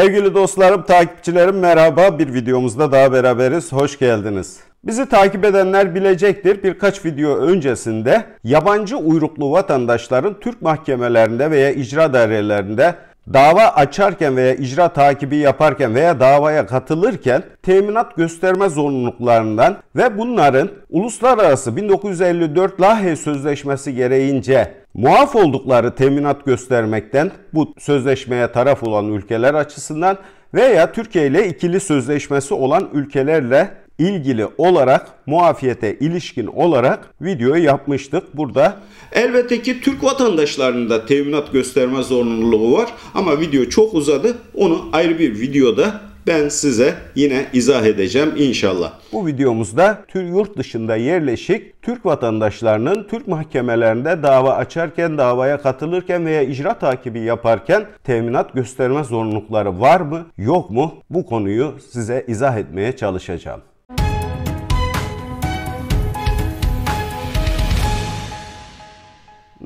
Sevgili dostlarım, takipçilerim merhaba. Bir videomuzda daha beraberiz. Hoş geldiniz. Bizi takip edenler bilecektir. Birkaç video öncesinde yabancı uyruklu vatandaşların Türk mahkemelerinde veya icra dairelerinde dava açarken veya icra takibi yaparken veya davaya katılırken teminat gösterme zorunluluklarından ve bunların uluslararası 1954 Lahey Sözleşmesi gereğince Muaf oldukları teminat göstermekten bu sözleşmeye taraf olan ülkeler açısından veya Türkiye ile ikili sözleşmesi olan ülkelerle ilgili olarak muafiyete ilişkin olarak video yapmıştık burada. Elbette ki Türk vatandaşlarının da teminat gösterme zorunluluğu var ama video çok uzadı. Onu ayrı bir videoda ben size yine izah edeceğim inşallah. Bu videomuzda tür yurt dışında yerleşik Türk vatandaşlarının Türk mahkemelerinde dava açarken, davaya katılırken veya icra takibi yaparken teminat gösterme zorunlulukları var mı, yok mu? Bu konuyu size izah etmeye çalışacağım.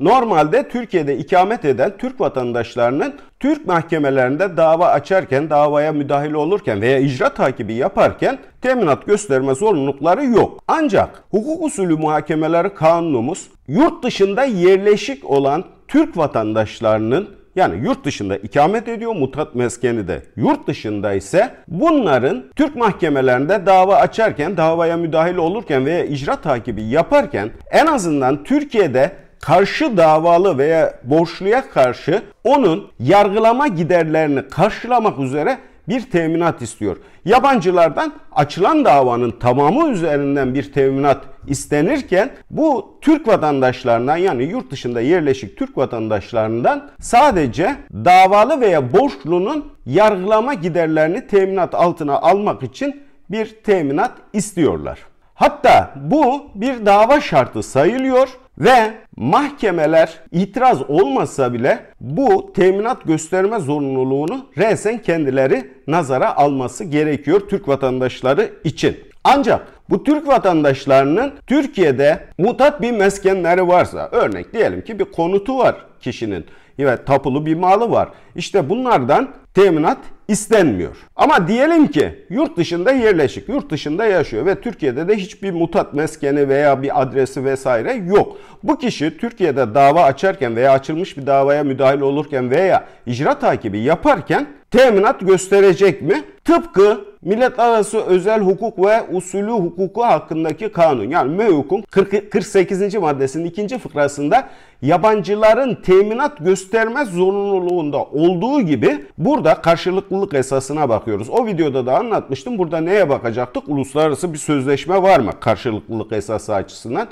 Normalde Türkiye'de ikamet eden Türk vatandaşlarının Türk mahkemelerinde dava açarken, davaya müdahil olurken veya icra takibi yaparken teminat gösterme zorunlulukları yok. Ancak hukuk usulü muhakemeleri kanunumuz yurt dışında yerleşik olan Türk vatandaşlarının yani yurt dışında ikamet ediyor mutat meskeni de. Yurt dışında ise bunların Türk mahkemelerinde dava açarken, davaya müdahil olurken veya icra takibi yaparken en azından Türkiye'de karşı davalı veya borçluya karşı onun yargılama giderlerini karşılamak üzere bir teminat istiyor. Yabancılardan açılan davanın tamamı üzerinden bir teminat istenirken bu Türk vatandaşlarından yani yurt dışında yerleşik Türk vatandaşlarından sadece davalı veya borçlunun yargılama giderlerini teminat altına almak için bir teminat istiyorlar. Hatta bu bir dava şartı sayılıyor ve mahkemeler itiraz olmasa bile bu teminat gösterme zorunluluğunu resen kendileri nazara alması gerekiyor Türk vatandaşları için. Ancak bu Türk vatandaşlarının Türkiye'de mutat bir meskenleri varsa, örnek diyelim ki bir konutu var kişinin ve tapulu bir malı var. İşte bunlardan teminat istenmiyor. Ama diyelim ki yurt dışında yerleşik, yurt dışında yaşıyor ve Türkiye'de de hiçbir mutat meskeni veya bir adresi vesaire yok. Bu kişi Türkiye'de dava açarken veya açılmış bir davaya müdahil olurken veya icra takibi yaparken teminat gösterecek mi? Tıpkı Arası özel hukuk ve usulü hukuku hakkındaki kanun yani mevhukun 48. maddesinin 2. fıkrasında yabancıların teminat göstermez zorunluluğunda olduğu gibi burada karşılıklılık esasına bakıyoruz. O videoda da anlatmıştım. Burada neye bakacaktık? Uluslararası bir sözleşme var mı karşılıklılık esası açısından?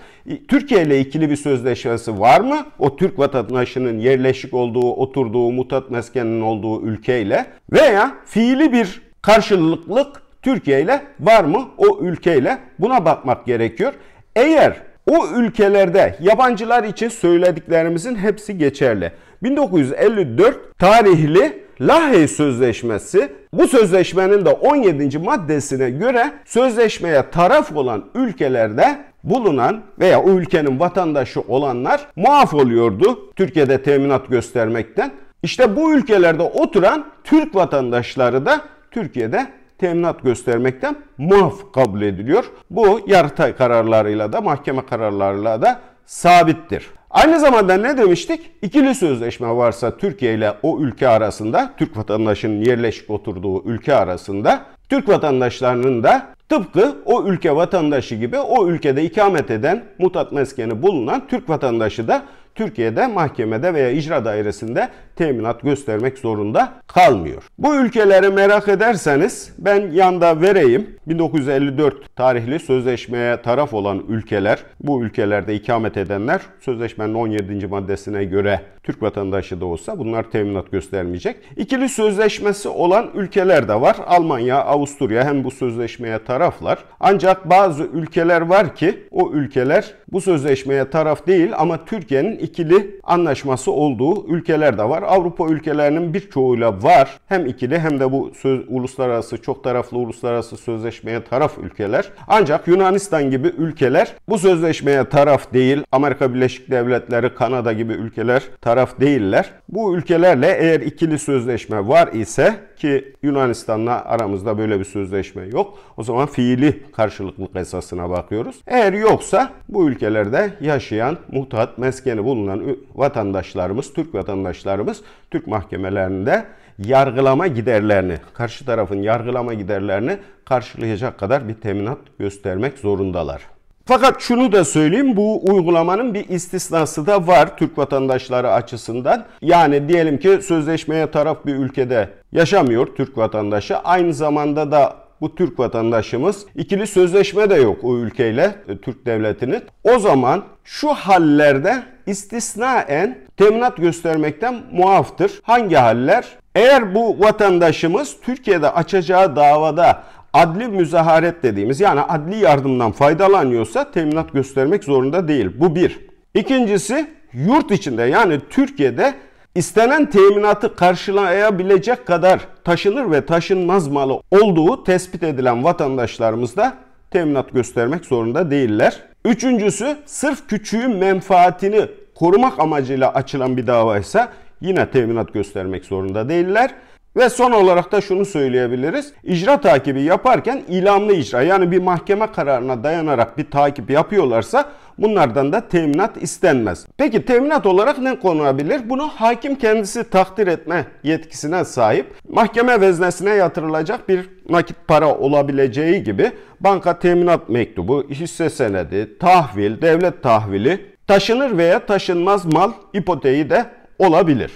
Türkiye ile ikili bir sözleşmesi var mı? O Türk vatandaşının yerleşik olduğu, oturduğu, mutat meskeninin olduğu ülkeyle veya fiili bir karşılıklık Türkiye ile var mı o ülkeyle buna bakmak gerekiyor. Eğer o ülkelerde yabancılar için söylediklerimizin hepsi geçerli. 1954 tarihli Lahey Sözleşmesi bu sözleşmenin de 17. maddesine göre sözleşmeye taraf olan ülkelerde bulunan veya o ülkenin vatandaşı olanlar muaf oluyordu Türkiye'de teminat göstermekten. İşte bu ülkelerde oturan Türk vatandaşları da Türkiye'de teminat göstermekten muaf kabul ediliyor. Bu yargıtay kararlarıyla da mahkeme kararlarıyla da sabittir. Aynı zamanda ne demiştik? İkili sözleşme varsa Türkiye ile o ülke arasında, Türk vatandaşının yerleşik oturduğu ülke arasında, Türk vatandaşlarının da tıpkı o ülke vatandaşı gibi o ülkede ikamet eden mutat meskeni bulunan Türk vatandaşı da Türkiye'de mahkemede veya icra dairesinde teminat göstermek zorunda kalmıyor. Bu ülkeleri merak ederseniz ben yanda vereyim. 1954 tarihli sözleşmeye taraf olan ülkeler, bu ülkelerde ikamet edenler sözleşmenin 17. maddesine göre Türk vatandaşı da olsa bunlar teminat göstermeyecek. İkili sözleşmesi olan ülkeler de var. Almanya, Avusturya hem bu sözleşmeye taraflar. Ancak bazı ülkeler var ki o ülkeler bu sözleşmeye taraf değil ama Türkiye'nin ikili anlaşması olduğu ülkeler de var. Avrupa ülkelerinin birçoğuyla var. Hem ikili hem de bu söz, uluslararası çok taraflı uluslararası sözleşmeye taraf ülkeler. Ancak Yunanistan gibi ülkeler bu sözleşmeye taraf değil. Amerika Birleşik Devletleri, Kanada gibi ülkeler taraf değiller. Bu ülkelerle eğer ikili sözleşme var ise ki Yunanistan'la aramızda böyle bir sözleşme yok. O zaman fiili karşılıklık esasına bakıyoruz. Eğer yoksa bu ülkelerde yaşayan muhtat meskeni bulunan vatandaşlarımız, Türk vatandaşlarımız Türk mahkemelerinde yargılama giderlerini, karşı tarafın yargılama giderlerini karşılayacak kadar bir teminat göstermek zorundalar. Fakat şunu da söyleyeyim bu uygulamanın bir istisnası da var Türk vatandaşları açısından. Yani diyelim ki sözleşmeye taraf bir ülkede yaşamıyor Türk vatandaşı. Aynı zamanda da bu Türk vatandaşımız ikili sözleşme de yok o ülkeyle e, Türk devletinin. O zaman şu hallerde istisnaen teminat göstermekten muaftır. Hangi haller? Eğer bu vatandaşımız Türkiye'de açacağı davada adli müzaharet dediğimiz yani adli yardımdan faydalanıyorsa teminat göstermek zorunda değil. Bu bir. İkincisi yurt içinde yani Türkiye'de istenen teminatı karşılayabilecek kadar taşınır ve taşınmaz malı olduğu tespit edilen vatandaşlarımız da teminat göstermek zorunda değiller. Üçüncüsü sırf küçüğün menfaatini korumak amacıyla açılan bir dava ise yine teminat göstermek zorunda değiller. Ve son olarak da şunu söyleyebiliriz. İcra takibi yaparken ilamlı icra yani bir mahkeme kararına dayanarak bir takip yapıyorlarsa bunlardan da teminat istenmez. Peki teminat olarak ne konulabilir? Bunu hakim kendisi takdir etme yetkisine sahip. Mahkeme veznesine yatırılacak bir nakit para olabileceği gibi banka teminat mektubu, hisse senedi, tahvil, devlet tahvili, taşınır veya taşınmaz mal ipoteği de olabilir.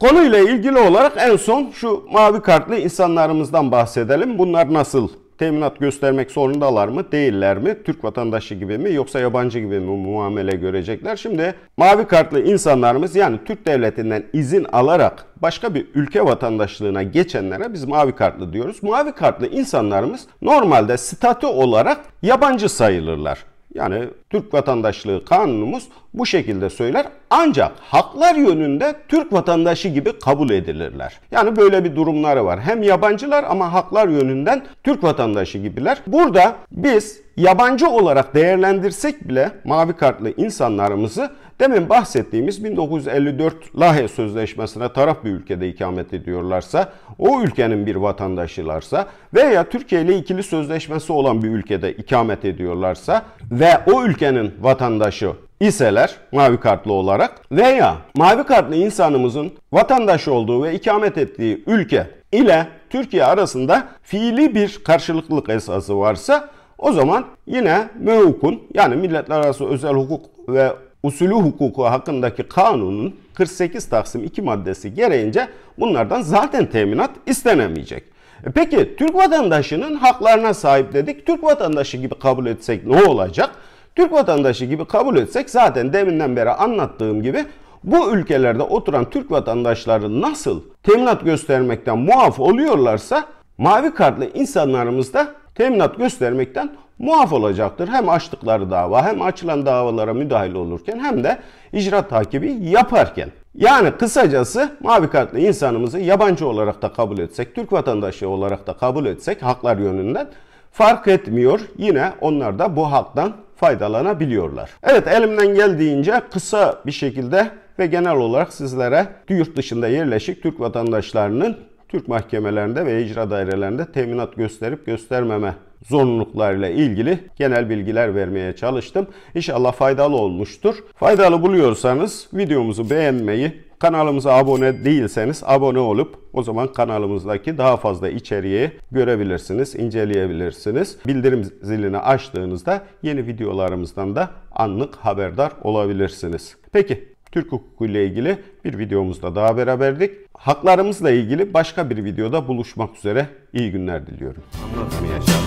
Konuyla ilgili olarak en son şu mavi kartlı insanlarımızdan bahsedelim. Bunlar nasıl? Teminat göstermek zorundalar mı? Değiller mi? Türk vatandaşı gibi mi? Yoksa yabancı gibi mi muamele görecekler? Şimdi mavi kartlı insanlarımız yani Türk devletinden izin alarak başka bir ülke vatandaşlığına geçenlere biz mavi kartlı diyoruz. Mavi kartlı insanlarımız normalde statü olarak yabancı sayılırlar. Yani Türk vatandaşlığı kanunumuz bu şekilde söyler ancak haklar yönünde Türk vatandaşı gibi kabul edilirler. Yani böyle bir durumları var. Hem yabancılar ama haklar yönünden Türk vatandaşı gibiler. Burada biz yabancı olarak değerlendirsek bile mavi kartlı insanlarımızı demin bahsettiğimiz 1954 Lahey Sözleşmesi'ne taraf bir ülkede ikamet ediyorlarsa, o ülkenin bir vatandaşılarsa veya Türkiye ile ikili sözleşmesi olan bir ülkede ikamet ediyorlarsa ve o ülkenin vatandaşı iseler mavi kartlı olarak veya mavi kartlı insanımızın vatandaş olduğu ve ikamet ettiği ülke ile Türkiye arasında fiili bir karşılıklılık esası varsa o zaman yine mevkun yani Milletler Arası Özel Hukuk ve usulü hukuku hakkındaki kanunun 48 Taksim 2 maddesi gereğince bunlardan zaten teminat istenemeyecek. E peki Türk vatandaşının haklarına sahip dedik. Türk vatandaşı gibi kabul etsek ne olacak? Türk vatandaşı gibi kabul etsek zaten deminden beri anlattığım gibi bu ülkelerde oturan Türk vatandaşları nasıl teminat göstermekten muaf oluyorlarsa mavi kartlı insanlarımız da teminat göstermekten muaf olacaktır. Hem açtıkları dava hem açılan davalara müdahil olurken hem de icra takibi yaparken. Yani kısacası mavi kartlı insanımızı yabancı olarak da kabul etsek, Türk vatandaşı olarak da kabul etsek haklar yönünden fark etmiyor. Yine onlar da bu haktan faydalanabiliyorlar. Evet elimden geldiğince kısa bir şekilde ve genel olarak sizlere yurt dışında yerleşik Türk vatandaşlarının Türk mahkemelerinde ve icra dairelerinde teminat gösterip göstermeme zorunluluklarıyla ilgili genel bilgiler vermeye çalıştım. İnşallah faydalı olmuştur. Faydalı buluyorsanız videomuzu beğenmeyi, kanalımıza abone değilseniz abone olup o zaman kanalımızdaki daha fazla içeriği görebilirsiniz, inceleyebilirsiniz. Bildirim zilini açtığınızda yeni videolarımızdan da anlık haberdar olabilirsiniz. Peki Türk hukuku ile ilgili bir videomuzda daha beraberdik. Haklarımızla ilgili başka bir videoda buluşmak üzere. iyi günler diliyorum. Anlatmayacağım.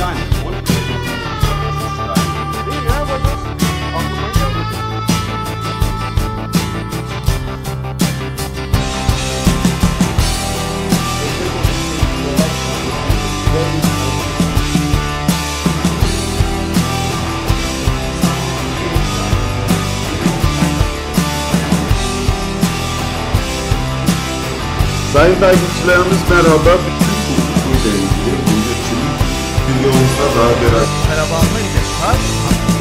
Yani Sayın takipçilerimiz merhaba. Bütün hukukuyla ilgili, hukukçuluk dünyamızda daha beraber. Merhaba, Amerika.